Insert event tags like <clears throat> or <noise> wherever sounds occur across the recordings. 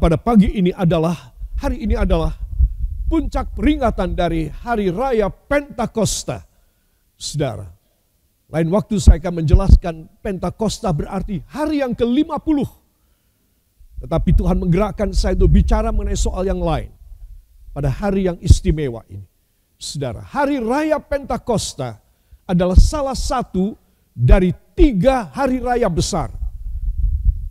pada pagi ini adalah hari ini adalah puncak peringatan dari hari raya Pentakosta. Saudara, lain waktu saya akan menjelaskan Pentakosta berarti hari yang ke-50. Tetapi Tuhan menggerakkan saya untuk bicara mengenai soal yang lain. Pada hari yang istimewa ini. Saudara, hari raya Pentakosta adalah salah satu dari tiga hari raya besar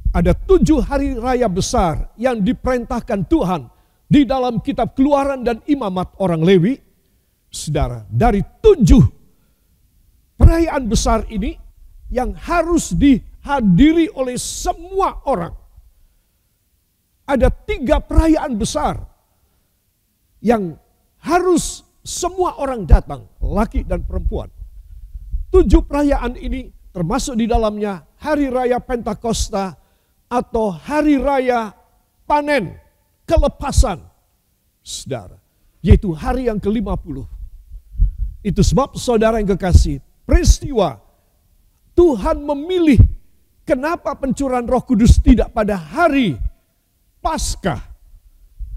ada tujuh hari raya besar yang diperintahkan Tuhan di dalam kitab keluaran dan imamat orang Lewi. Saudara, dari tujuh perayaan besar ini yang harus dihadiri oleh semua orang. Ada tiga perayaan besar yang harus semua orang datang, laki dan perempuan. Tujuh perayaan ini termasuk di dalamnya Hari Raya Pentakosta, atau hari raya panen, kelepasan. Saudara, yaitu hari yang ke-50. Itu sebab saudara yang kekasih, peristiwa Tuhan memilih kenapa pencurian Roh Kudus tidak pada hari Paskah,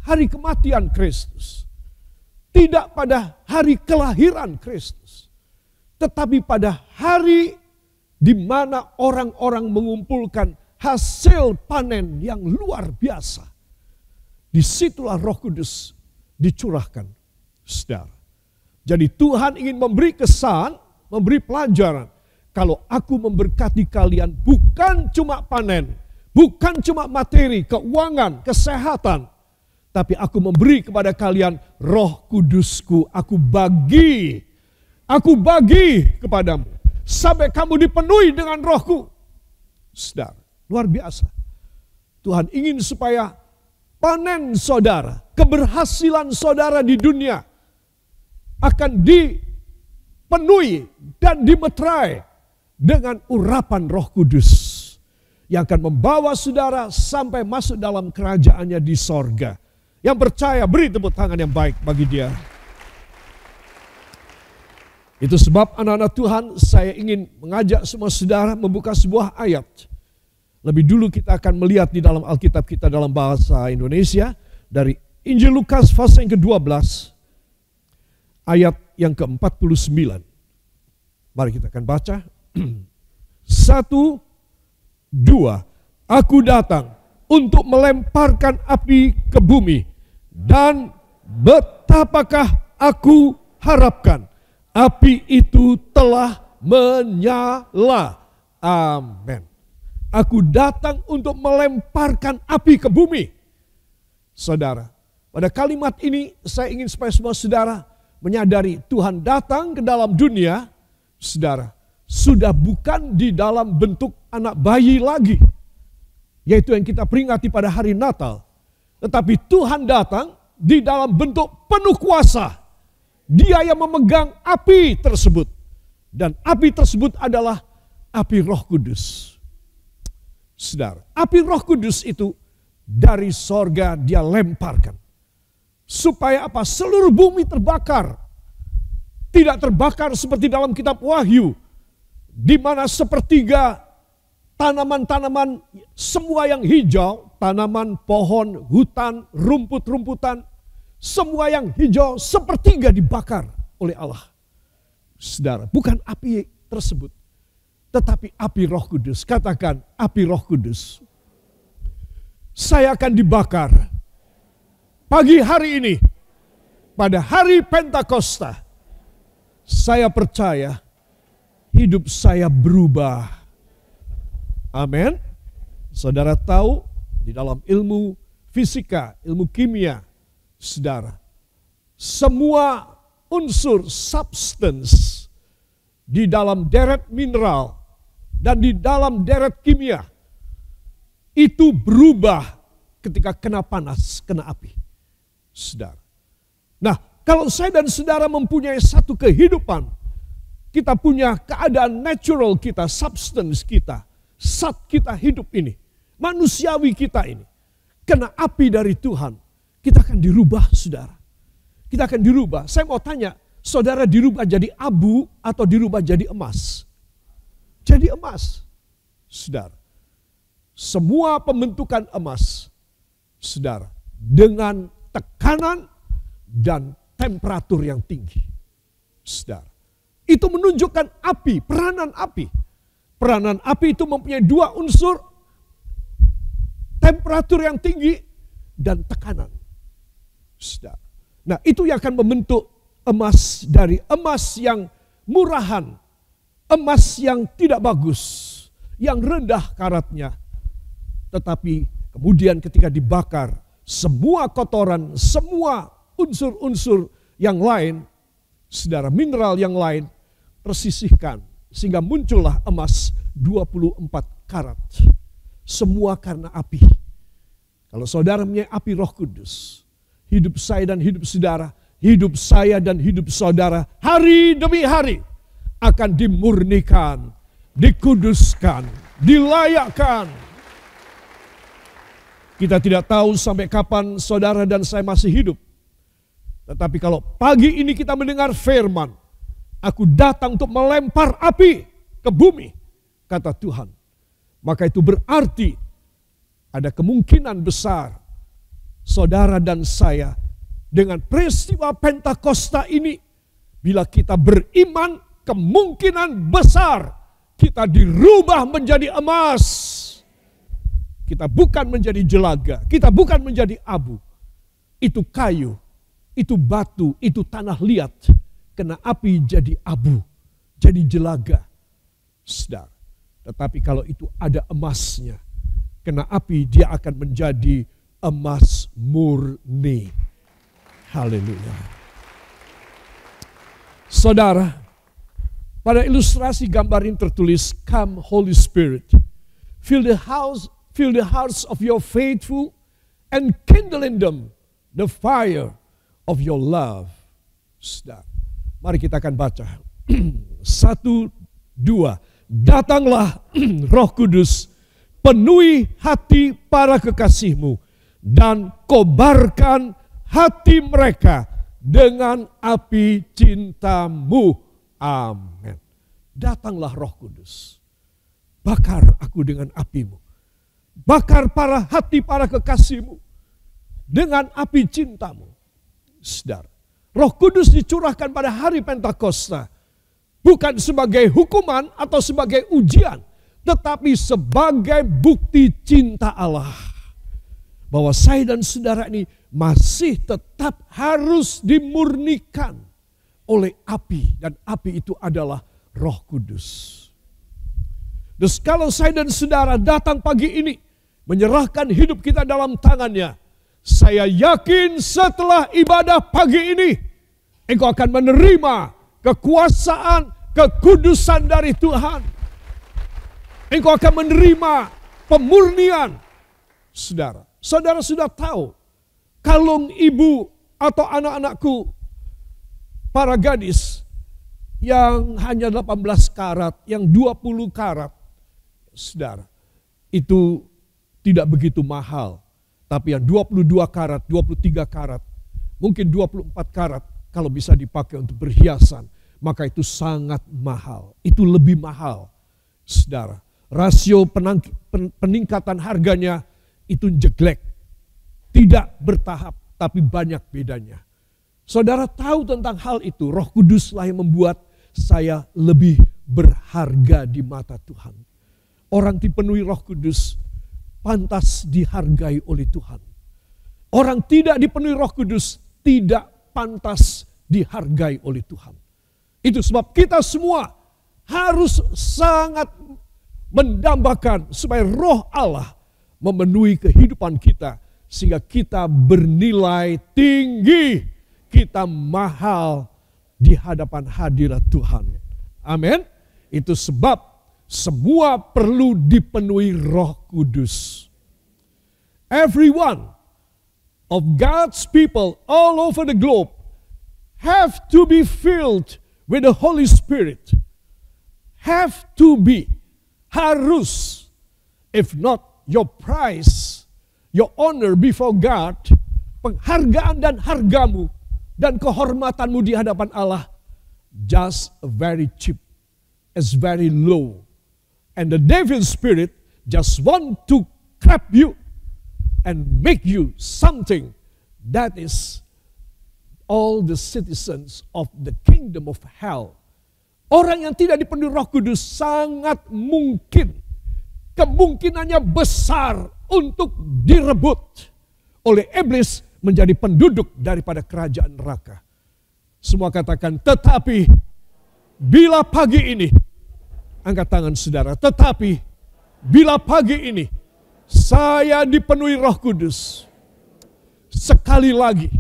hari kematian Kristus. Tidak pada hari kelahiran Kristus, tetapi pada hari di mana orang-orang mengumpulkan hasil panen yang luar biasa. Disitulah roh kudus dicurahkan. Saudara. Jadi Tuhan ingin memberi kesan, memberi pelajaran. Kalau aku memberkati kalian bukan cuma panen, bukan cuma materi, keuangan, kesehatan. Tapi aku memberi kepada kalian roh kudusku, aku bagi, aku bagi kepadamu. Sampai kamu dipenuhi dengan rohku. Sedang Luar biasa. Tuhan ingin supaya panen saudara, keberhasilan saudara di dunia akan dipenuhi dan dimeterai dengan urapan roh kudus. Yang akan membawa saudara sampai masuk dalam kerajaannya di sorga. Yang percaya beri tepuk tangan yang baik bagi dia. Itu sebab anak-anak Tuhan saya ingin mengajak semua saudara membuka sebuah ayat lebih dulu kita akan melihat di dalam Alkitab kita dalam bahasa Indonesia dari Injil Lukas pasal yang ke-12 ayat yang ke-49. Mari kita akan baca. <clears throat> Satu, dua. Aku datang untuk melemparkan api ke bumi dan betapakah aku harapkan api itu telah menyala. Amin. Aku datang untuk melemparkan api ke bumi. Saudara, pada kalimat ini saya ingin supaya semua saudara menyadari Tuhan datang ke dalam dunia, saudara, sudah bukan di dalam bentuk anak bayi lagi. Yaitu yang kita peringati pada hari Natal. Tetapi Tuhan datang di dalam bentuk penuh kuasa. Dia yang memegang api tersebut. Dan api tersebut adalah api roh kudus. Saudara, api Roh Kudus itu dari sorga dia lemparkan. Supaya apa? Seluruh bumi terbakar. Tidak terbakar seperti dalam kitab Wahyu. Di mana sepertiga tanaman-tanaman semua yang hijau, tanaman, pohon, hutan, rumput-rumputan, semua yang hijau sepertiga dibakar oleh Allah. Saudara, bukan api tersebut tetapi api Roh Kudus. Katakan api Roh Kudus. Saya akan dibakar pagi hari ini pada hari Pentakosta. Saya percaya hidup saya berubah. Amin. Saudara tahu di dalam ilmu fisika, ilmu kimia, saudara, semua unsur substance di dalam deret mineral dan di dalam deret kimia itu berubah ketika kena panas, kena api. Saudara. Nah, kalau saya dan saudara mempunyai satu kehidupan, kita punya keadaan natural kita, substance kita, saat kita hidup ini, manusiawi kita ini, kena api dari Tuhan, kita akan dirubah saudara. Kita akan dirubah. Saya mau tanya, saudara dirubah jadi abu atau dirubah jadi emas? jadi emas. sedar. semua pembentukan emas, sedar. dengan tekanan dan temperatur yang tinggi. sedar. itu menunjukkan api, peranan api. Peranan api itu mempunyai dua unsur, temperatur yang tinggi dan tekanan. sedar. Nah itu yang akan membentuk emas dari emas yang murahan emas yang tidak bagus, yang rendah karatnya. Tetapi kemudian ketika dibakar, semua kotoran, semua unsur-unsur yang lain, saudara mineral yang lain, tersisihkan. Sehingga muncullah emas 24 karat. Semua karena api. Kalau saudara punya api roh kudus, hidup saya dan hidup saudara, hidup saya dan hidup saudara, hari demi hari, akan dimurnikan, dikuduskan, dilayakkan. Kita tidak tahu sampai kapan saudara dan saya masih hidup. Tetapi kalau pagi ini kita mendengar firman, aku datang untuk melempar api ke bumi, kata Tuhan. Maka itu berarti ada kemungkinan besar saudara dan saya dengan peristiwa Pentakosta ini bila kita beriman kemungkinan besar kita dirubah menjadi emas. Kita bukan menjadi jelaga, kita bukan menjadi abu. Itu kayu, itu batu, itu tanah liat. Kena api jadi abu, jadi jelaga. Sedar. Tetapi kalau itu ada emasnya, kena api dia akan menjadi emas murni. Haleluya. Saudara, pada ilustrasi gambar ini tertulis, Come Holy Spirit, fill the house, fill the hearts of your faithful, and kindle in them the fire of your love. Sudah, Mari kita akan baca. <clears throat> Satu, dua. Datanglah <clears throat> roh kudus, penuhi hati para kekasihmu, dan kobarkan hati mereka dengan api cintamu Amin. Datanglah roh kudus. Bakar aku dengan apimu. Bakar para hati para kekasihmu. Dengan api cintamu. Sedar. Roh kudus dicurahkan pada hari Pentakosta. Bukan sebagai hukuman atau sebagai ujian. Tetapi sebagai bukti cinta Allah. Bahwa saya dan saudara ini masih tetap harus dimurnikan oleh api dan api itu adalah Roh Kudus. Terus kalau saya dan saudara datang pagi ini menyerahkan hidup kita dalam tangannya, saya yakin setelah ibadah pagi ini engkau akan menerima kekuasaan, kekudusan dari Tuhan. Engkau akan menerima pemurnian. Saudara, saudara sudah tahu kalung ibu atau anak-anakku para gadis yang hanya 18 karat, yang 20 karat, saudara, itu tidak begitu mahal. Tapi yang 22 karat, 23 karat, mungkin 24 karat kalau bisa dipakai untuk perhiasan, maka itu sangat mahal. Itu lebih mahal, saudara. Rasio penang, pen, peningkatan harganya itu jeglek. Tidak bertahap, tapi banyak bedanya. Saudara tahu tentang hal itu, Roh Kuduslah yang membuat saya lebih berharga di mata Tuhan. Orang dipenuhi Roh Kudus pantas dihargai oleh Tuhan. Orang tidak dipenuhi Roh Kudus tidak pantas dihargai oleh Tuhan. Itu sebab kita semua harus sangat mendambakan supaya Roh Allah memenuhi kehidupan kita sehingga kita bernilai tinggi kita mahal di hadapan hadirat Tuhan. Amin. Itu sebab semua perlu dipenuhi Roh Kudus. Everyone of God's people all over the globe have to be filled with the Holy Spirit. Have to be, harus. If not, your price, your honor before God, penghargaan dan hargamu dan kehormatanmu di hadapan Allah just very cheap, is very low. And the devil spirit just want to trap you and make you something that is all the citizens of the kingdom of hell. Orang yang tidak dipenuhi roh kudus sangat mungkin, kemungkinannya besar untuk direbut oleh iblis menjadi penduduk daripada kerajaan neraka. Semua katakan, tetapi bila pagi ini, angkat tangan saudara, tetapi bila pagi ini saya dipenuhi roh kudus, sekali lagi,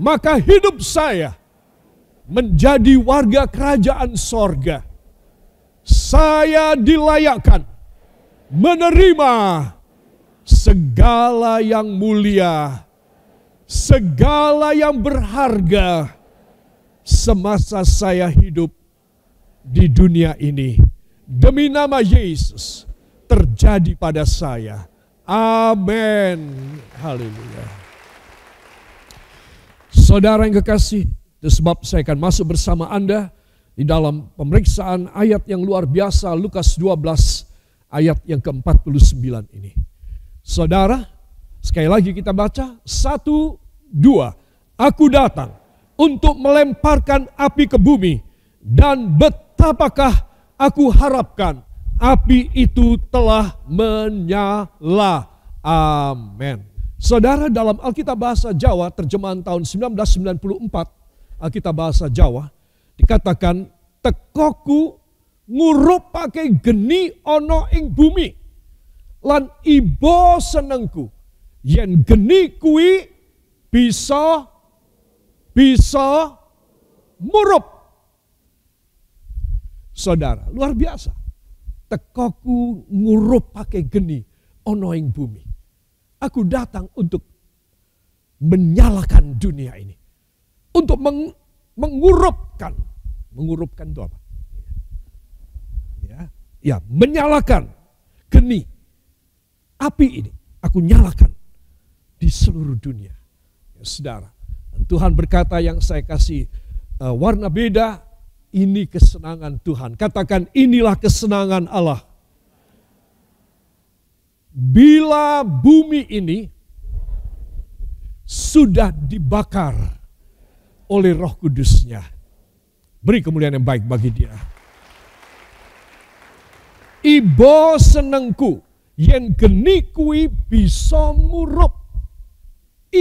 maka hidup saya menjadi warga kerajaan sorga. Saya dilayakkan menerima segala yang mulia segala yang berharga semasa saya hidup di dunia ini. Demi nama Yesus terjadi pada saya. Amin. Haleluya. Saudara yang kekasih, itu sebab saya akan masuk bersama Anda di dalam pemeriksaan ayat yang luar biasa Lukas 12 ayat yang ke-49 ini. Saudara, Sekali lagi kita baca, satu, dua. Aku datang untuk melemparkan api ke bumi dan betapakah aku harapkan api itu telah menyala. Amin. Saudara dalam Alkitab Bahasa Jawa terjemahan tahun 1994, Alkitab Bahasa Jawa dikatakan tekoku ngurup pakai geni ono ing bumi lan ibo senengku yen geni kuwi bisa bisa murup. Saudara, luar biasa. Tekoku ngurup pakai geni ono ing bumi. Aku datang untuk menyalakan dunia ini. Untuk meng, mengurupkan. Mengurupkan itu apa? Ya, ya menyalakan geni. Api ini aku nyalakan di seluruh dunia. Ya, saudara, Tuhan berkata yang saya kasih uh, warna beda, ini kesenangan Tuhan. Katakan inilah kesenangan Allah. Bila bumi ini sudah dibakar oleh roh kudusnya. Beri kemuliaan yang baik bagi dia. Ibo senengku, yang genikui bisa murup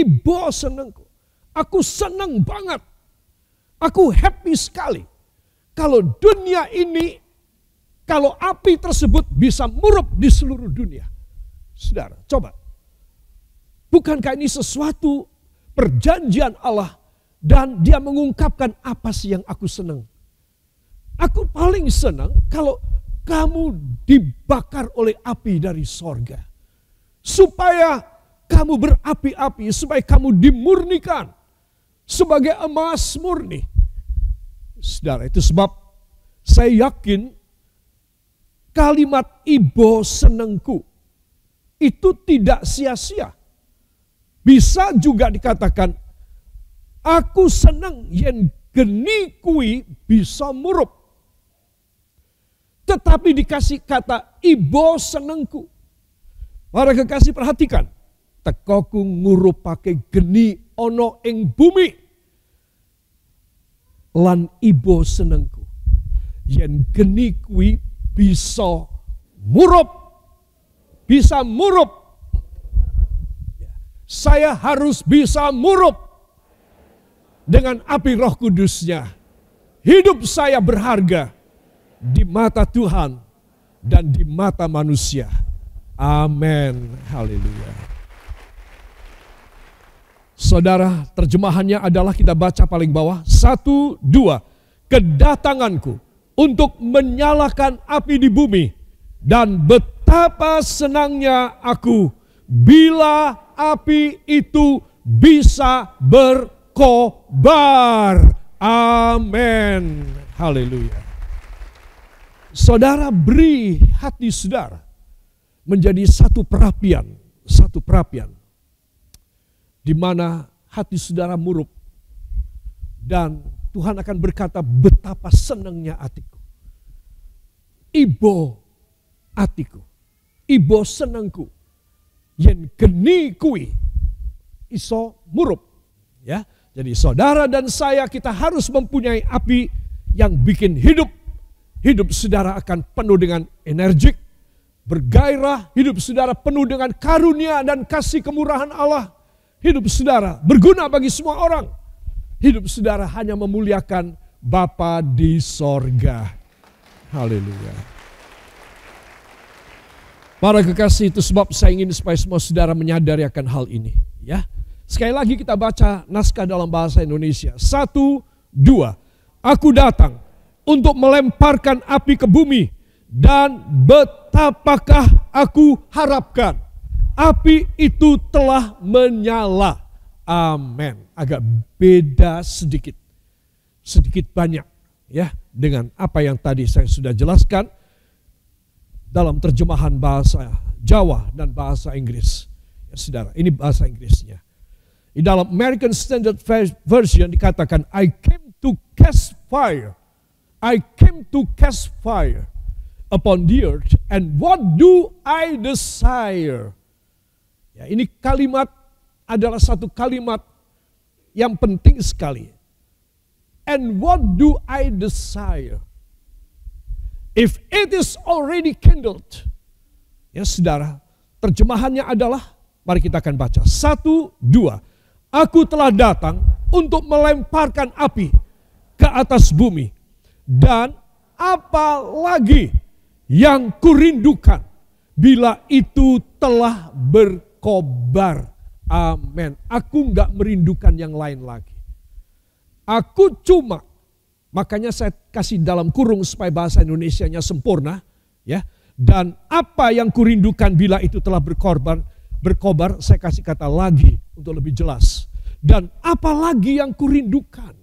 Ibo senengku. Aku senang banget. Aku happy sekali. Kalau dunia ini, kalau api tersebut bisa murup di seluruh dunia. Saudara, coba. Bukankah ini sesuatu perjanjian Allah dan dia mengungkapkan apa sih yang aku senang. Aku paling senang kalau kamu dibakar oleh api dari sorga. Supaya kamu berapi-api supaya kamu dimurnikan sebagai emas murni. Saudara, itu sebab saya yakin kalimat ibo senengku itu tidak sia-sia. Bisa juga dikatakan, aku senang yang geni kui bisa murup. Tetapi dikasih kata ibo senengku. Para kekasih perhatikan, tekoku ngurupake geni ono ing bumi lan ibo senengku yen geni kuwi bisa murup bisa murup ya, saya harus bisa murup dengan api roh kudusnya hidup saya berharga di mata Tuhan dan di mata manusia amin haleluya Saudara, terjemahannya adalah kita baca paling bawah. Satu, dua. Kedatanganku untuk menyalakan api di bumi. Dan betapa senangnya aku bila api itu bisa berkobar. Amin. Haleluya. Saudara beri hati saudara menjadi satu perapian, satu perapian di mana hati saudara muruk dan Tuhan akan berkata betapa senangnya hatiku. Ibo hatiku. Ibo senangku. Yen geni kui iso murup. Ya. Jadi saudara dan saya kita harus mempunyai api yang bikin hidup. Hidup saudara akan penuh dengan energik, bergairah, hidup saudara penuh dengan karunia dan kasih kemurahan Allah Hidup saudara berguna bagi semua orang. Hidup saudara hanya memuliakan Bapa di sorga. Haleluya. Para kekasih itu sebab saya ingin supaya semua saudara menyadari akan hal ini. Ya, Sekali lagi kita baca naskah dalam bahasa Indonesia. Satu, dua. Aku datang untuk melemparkan api ke bumi dan betapakah aku harapkan api itu telah menyala. Amin. Agak beda sedikit. Sedikit banyak ya dengan apa yang tadi saya sudah jelaskan dalam terjemahan bahasa Jawa dan bahasa Inggris. Ya, saudara, ini bahasa Inggrisnya. Di dalam American Standard Version dikatakan I came to cast fire. I came to cast fire upon the earth and what do I desire? Ya, ini kalimat adalah satu kalimat yang penting sekali. And what do I desire? If it is already kindled. Ya saudara, terjemahannya adalah, mari kita akan baca. Satu, dua. Aku telah datang untuk melemparkan api ke atas bumi. Dan apa lagi yang kurindukan bila itu telah berkata kobar. Amin. Aku nggak merindukan yang lain lagi. Aku cuma, makanya saya kasih dalam kurung supaya bahasa Indonesia-nya sempurna. ya. Dan apa yang kurindukan bila itu telah berkorban, berkobar, saya kasih kata lagi untuk lebih jelas. Dan apa lagi yang kurindukan?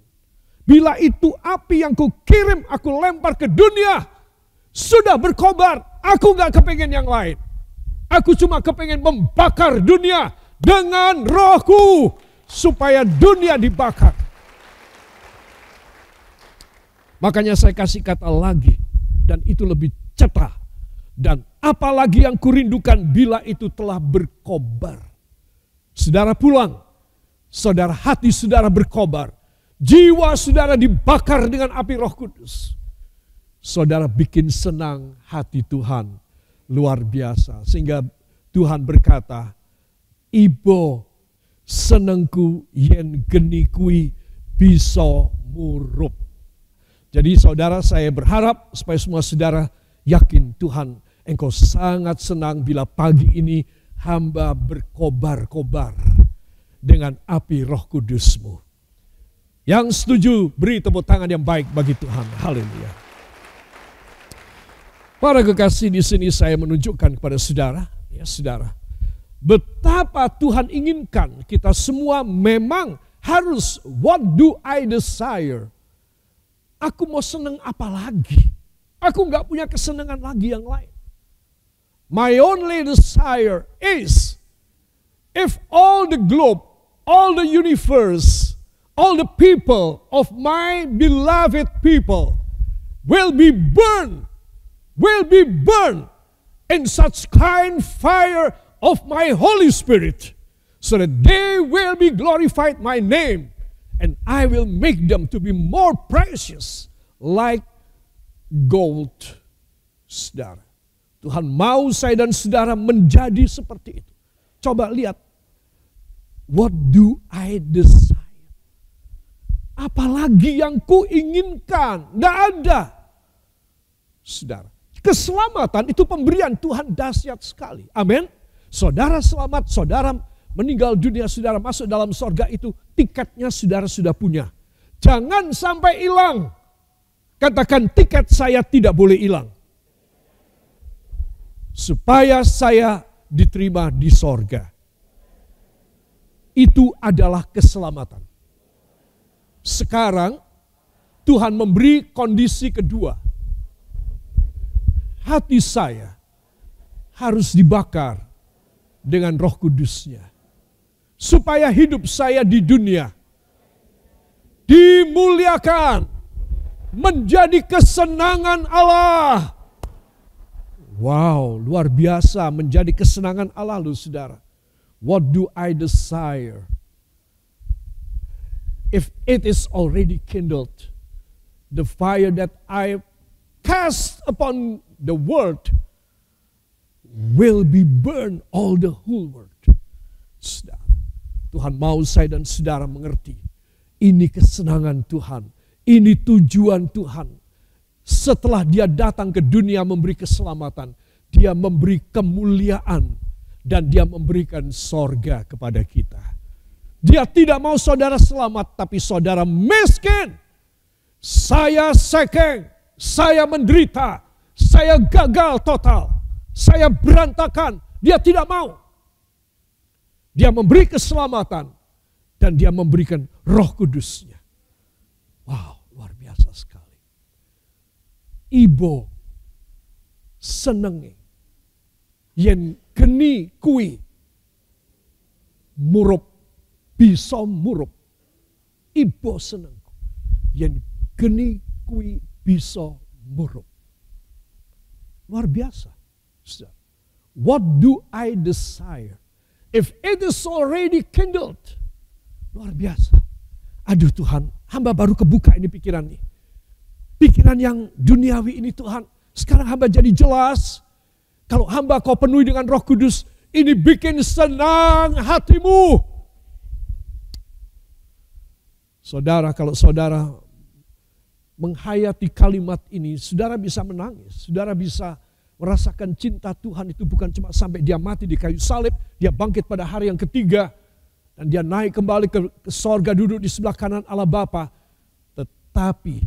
Bila itu api yang kukirim aku lempar ke dunia, sudah berkobar, aku nggak kepengen yang lain. Aku cuma kepengen membakar dunia dengan rohku supaya dunia dibakar. Makanya saya kasih kata lagi dan itu lebih cetah. Dan apalagi yang kurindukan bila itu telah berkobar. Saudara pulang, saudara hati saudara berkobar. Jiwa saudara dibakar dengan api roh kudus. Saudara bikin senang hati Tuhan luar biasa. Sehingga Tuhan berkata, Ibo senengku yen genikui bisa murup. Jadi saudara saya berharap supaya semua saudara yakin Tuhan engkau sangat senang bila pagi ini hamba berkobar-kobar dengan api roh kudusmu. Yang setuju beri tepuk tangan yang baik bagi Tuhan. Haleluya. Para kekasih di sini saya menunjukkan kepada saudara, ya saudara, betapa Tuhan inginkan kita semua memang harus what do I desire? Aku mau seneng apa lagi? Aku nggak punya kesenangan lagi yang lain. My only desire is if all the globe, all the universe, all the people of my beloved people will be burned will be burned in such kind fire of my Holy Spirit, so that they will be glorified my name, and I will make them to be more precious like gold. Saudara, Tuhan mau saya dan saudara menjadi seperti itu. Coba lihat, what do I desire? Apalagi yang kuinginkan inginkan, tidak ada. Saudara, Keselamatan itu pemberian Tuhan dahsyat sekali. Amin. Saudara selamat, saudara meninggal dunia, saudara masuk dalam sorga itu tiketnya saudara sudah punya. Jangan sampai hilang. Katakan tiket saya tidak boleh hilang. Supaya saya diterima di sorga. Itu adalah keselamatan. Sekarang Tuhan memberi kondisi kedua hati saya harus dibakar dengan roh kudusnya. Supaya hidup saya di dunia dimuliakan. Menjadi kesenangan Allah. Wow, luar biasa menjadi kesenangan Allah lu saudara. What do I desire? If it is already kindled, the fire that I cast upon the world will be burned, all the whole world. Saudara, Tuhan mau saya dan saudara mengerti, ini kesenangan Tuhan, ini tujuan Tuhan. Setelah dia datang ke dunia memberi keselamatan, dia memberi kemuliaan dan dia memberikan sorga kepada kita. Dia tidak mau saudara selamat, tapi saudara miskin. Saya sekeng, saya menderita, saya gagal total. Saya berantakan. Dia tidak mau. Dia memberi keselamatan. Dan dia memberikan roh kudusnya. Wow, luar biasa sekali. Ibu senengi Yen geni kui murup bisa murup. ibu seneng. Yen geni kui bisa murup. Luar biasa. What do I desire? If it is already kindled. Luar biasa. Aduh Tuhan, hamba baru kebuka ini pikiran ini, Pikiran yang duniawi ini Tuhan. Sekarang hamba jadi jelas. Kalau hamba kau penuhi dengan roh kudus, ini bikin senang hatimu. Saudara, kalau saudara menghayati kalimat ini, saudara bisa menangis, saudara bisa merasakan cinta Tuhan itu bukan cuma sampai dia mati di kayu salib, dia bangkit pada hari yang ketiga, dan dia naik kembali ke, ke sorga duduk di sebelah kanan Allah Bapa. Tetapi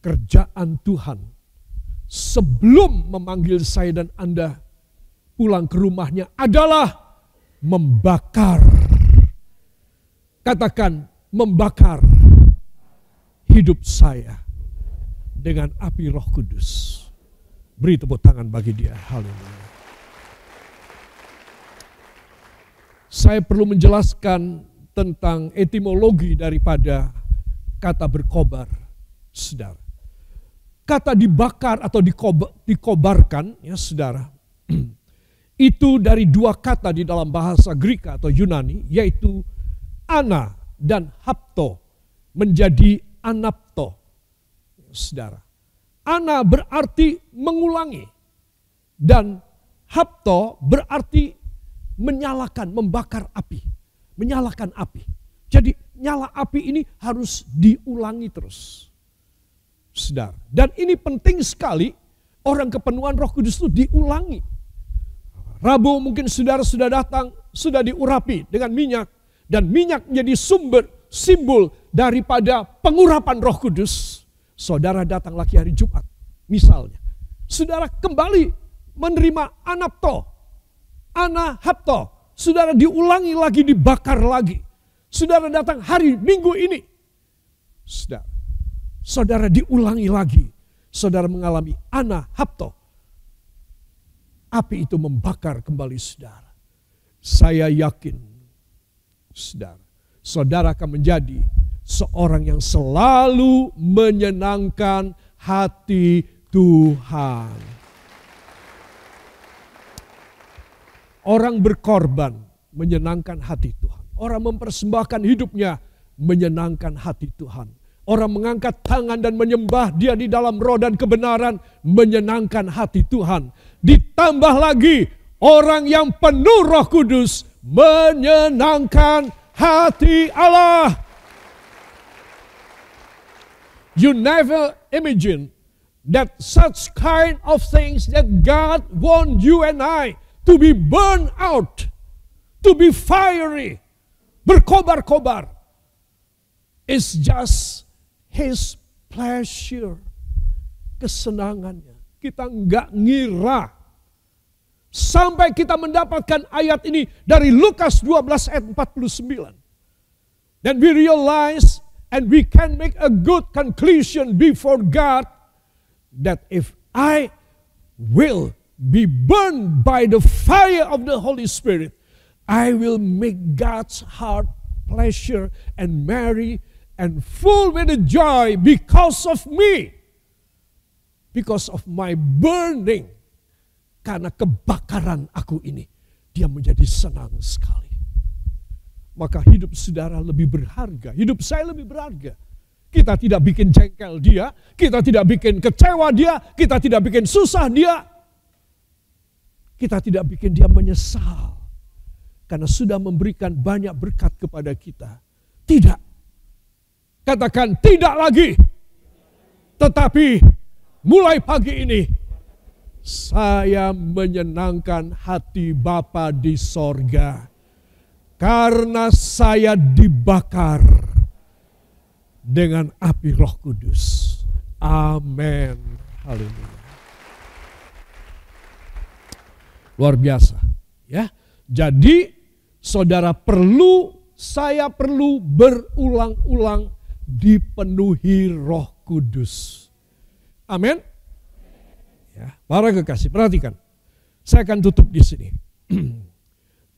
kerjaan Tuhan sebelum memanggil saya dan Anda pulang ke rumahnya adalah membakar. Katakan membakar hidup saya dengan api Roh Kudus. Beri tepuk tangan bagi dia. Haleluya. Saya perlu menjelaskan tentang etimologi daripada kata berkobar, saudara. Kata dibakar atau dikobar, dikobarkan, ya saudara, <clears throat> itu dari dua kata di dalam bahasa Greek atau Yunani, yaitu ana dan hapto, menjadi anapto, saudara. Ana berarti mengulangi. Dan hapto berarti menyalakan, membakar api. Menyalakan api. Jadi nyala api ini harus diulangi terus. Sedar. Dan ini penting sekali orang kepenuhan roh kudus itu diulangi. Rabu mungkin saudara sudah datang, sudah diurapi dengan minyak. Dan minyak menjadi sumber, simbol daripada pengurapan roh kudus. Saudara datang lagi hari Jumat, misalnya. Saudara kembali menerima anapto, anahapto. Saudara diulangi lagi, dibakar lagi. Saudara datang hari Minggu ini. Saudara, saudara diulangi lagi. Saudara mengalami anahapto. Api itu membakar kembali saudara. Saya yakin, saudara, saudara akan menjadi seorang yang selalu menyenangkan hati Tuhan. Orang berkorban menyenangkan hati Tuhan. Orang mempersembahkan hidupnya menyenangkan hati Tuhan. Orang mengangkat tangan dan menyembah dia di dalam roh dan kebenaran menyenangkan hati Tuhan. Ditambah lagi orang yang penuh roh kudus menyenangkan hati Allah. You never imagine that such kind of things that God want you and I to be burned out, to be fiery, berkobar-kobar, is just His pleasure, kesenangannya. Kita nggak ngira sampai kita mendapatkan ayat ini dari Lukas 12 ayat 49. Dan we realize And we can make a good conclusion before God that if I will be burned by the fire of the Holy Spirit, I will make God's heart pleasure and merry and full with the joy because of me, because of my burning. Karena kebakaran aku ini, dia menjadi senang sekali maka hidup saudara lebih berharga, hidup saya lebih berharga. Kita tidak bikin jengkel dia, kita tidak bikin kecewa dia, kita tidak bikin susah dia. Kita tidak bikin dia menyesal karena sudah memberikan banyak berkat kepada kita. Tidak. Katakan tidak lagi. Tetapi mulai pagi ini saya menyenangkan hati Bapa di sorga karena saya dibakar dengan api Roh Kudus. Amin. Haleluya. Luar biasa, ya. Jadi saudara perlu saya perlu berulang-ulang dipenuhi Roh Kudus. Amin. Ya, para kekasih, perhatikan. Saya akan tutup di sini. <clears throat>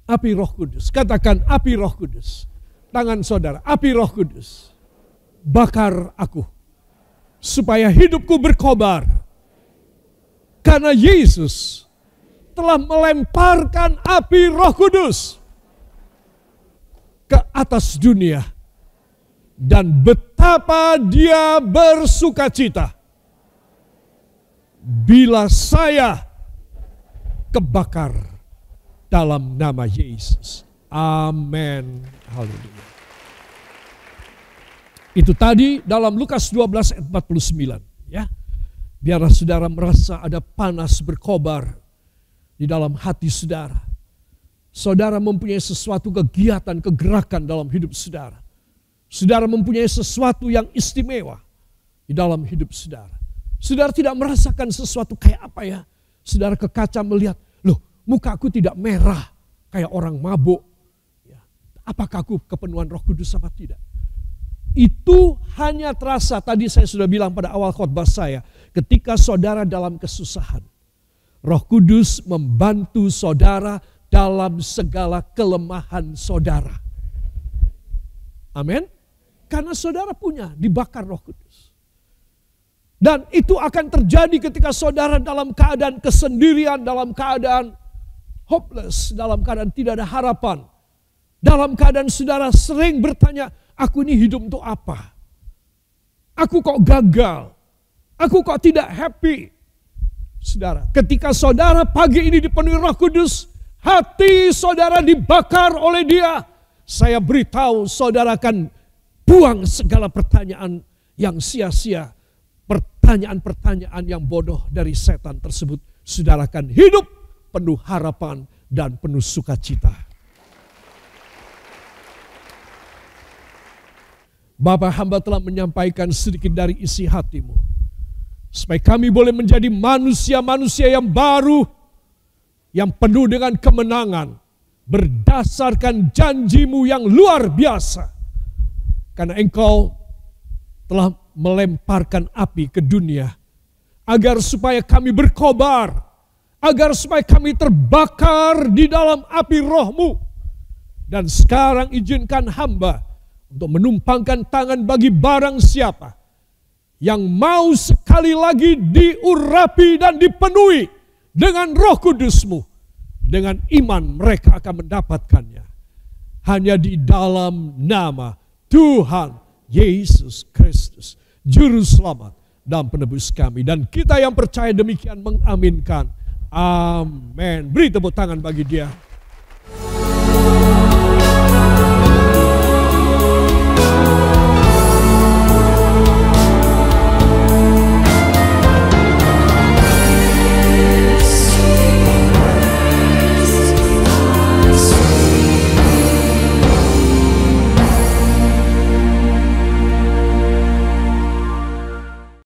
api roh kudus. Katakan api roh kudus. Tangan saudara, api roh kudus. Bakar aku. Supaya hidupku berkobar. Karena Yesus telah melemparkan api roh kudus ke atas dunia. Dan betapa dia bersuka cita. Bila saya kebakar dalam nama Yesus. Amin. Haleluya. Itu tadi dalam Lukas 12 ayat 49 ya. Biar saudara merasa ada panas berkobar di dalam hati saudara. Saudara mempunyai sesuatu kegiatan, kegerakan dalam hidup saudara. Saudara mempunyai sesuatu yang istimewa di dalam hidup saudara. Saudara tidak merasakan sesuatu kayak apa ya. Saudara kekaca melihat, Mukaku tidak merah kayak orang mabuk. Ya. Apakah aku kepenuhan roh kudus apa tidak? Itu hanya terasa, tadi saya sudah bilang pada awal khotbah saya, ketika saudara dalam kesusahan. Roh Kudus membantu saudara dalam segala kelemahan saudara. Amin. Karena saudara punya dibakar Roh Kudus. Dan itu akan terjadi ketika saudara dalam keadaan kesendirian, dalam keadaan hopeless, dalam keadaan tidak ada harapan. Dalam keadaan saudara sering bertanya, aku ini hidup untuk apa? Aku kok gagal? Aku kok tidak happy? Saudara, ketika saudara pagi ini dipenuhi roh kudus, hati saudara dibakar oleh dia. Saya beritahu saudara akan buang segala pertanyaan yang sia-sia. Pertanyaan-pertanyaan yang bodoh dari setan tersebut. Saudara akan hidup penuh harapan dan penuh sukacita. Bapak hamba telah menyampaikan sedikit dari isi hatimu. Supaya kami boleh menjadi manusia-manusia yang baru, yang penuh dengan kemenangan, berdasarkan janjimu yang luar biasa. Karena engkau telah melemparkan api ke dunia, agar supaya kami berkobar, agar supaya kami terbakar di dalam api rohmu. Dan sekarang izinkan hamba untuk menumpangkan tangan bagi barang siapa yang mau sekali lagi diurapi dan dipenuhi dengan roh kudusmu. Dengan iman mereka akan mendapatkannya. Hanya di dalam nama Tuhan Yesus Kristus. Juru selamat dan penebus kami. Dan kita yang percaya demikian mengaminkan Amin. Beri tepuk tangan bagi dia.